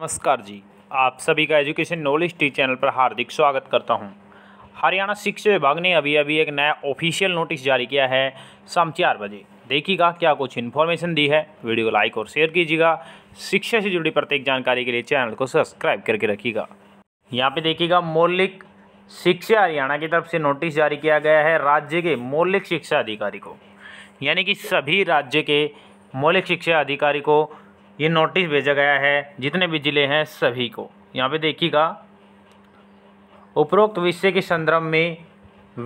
नमस्कार जी आप सभी का एजुकेशन नॉलेज टी चैनल पर हार्दिक स्वागत करता हूं। हरियाणा शिक्षा विभाग ने अभी अभी एक नया ऑफिशियल नोटिस जारी किया है शाम चार बजे देखिएगा क्या कुछ इन्फॉर्मेशन दी है वीडियो को लाइक और शेयर कीजिएगा शिक्षा से जुड़ी प्रत्येक जानकारी के लिए चैनल को सब्सक्राइब करके रखिएगा यहाँ पे देखिएगा मौलिक शिक्षा हरियाणा की तरफ से नोटिस जारी किया गया है राज्य के मौलिक शिक्षा अधिकारी को यानी कि सभी राज्य के मौलिक शिक्षा अधिकारी को ये नोटिस भेजा गया है जितने भी ज़िले हैं सभी को यहाँ पे देखिएगा उपरोक्त विषय के संदर्भ में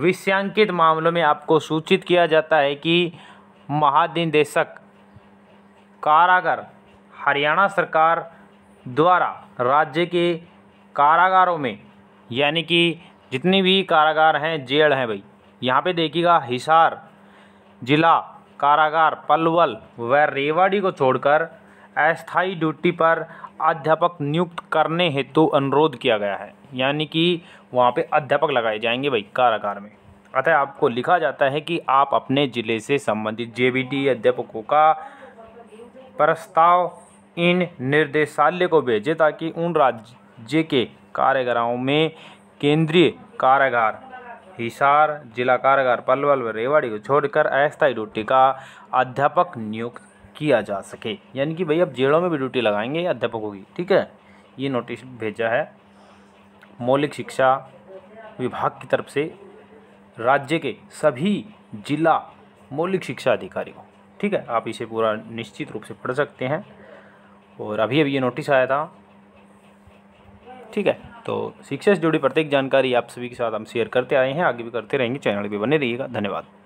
विषयांकित मामलों में आपको सूचित किया जाता है कि महानिदेशक कारागार हरियाणा सरकार द्वारा राज्य के कारागारों में यानी कि जितनी भी कारागार हैं जेल हैं भाई यहाँ पे देखिएगा हिसार जिला कारागार पलवल व रेवाड़ी को छोड़कर अस्थायी ड्यूटी पर अध्यापक नियुक्त करने हेतु अनुरोध किया गया है यानी कि वहाँ पे अध्यापक लगाए जाएंगे भाई कारागार में अतः आपको लिखा जाता है कि आप अपने ज़िले से संबंधित जे अध्यापकों का प्रस्ताव इन निर्देशालय को भेजें ताकि उन राज्य के कारागारों में केंद्रीय कारागार हिसार जिला कारागार पलवल व रेवाड़ी को छोड़कर अस्थायी ड्यूटी का अध्यापक नियुक्त किया जा सके यानी कि भाई अब जेड़ों में भी ड्यूटी लगाएंगे अध्यापकों की ठीक है ये नोटिस भेजा है मौलिक शिक्षा विभाग की तरफ से राज्य के सभी जिला मौलिक शिक्षा अधिकारी को ठीक है आप इसे पूरा निश्चित रूप से पढ़ सकते हैं और अभी अभी ये नोटिस आया था ठीक है तो शिक्षा से जुड़ी प्रत्येक जानकारी आप सभी के साथ हम शेयर करते आए हैं आगे भी करते रहेंगे चैनल भी बने रहिएगा धन्यवाद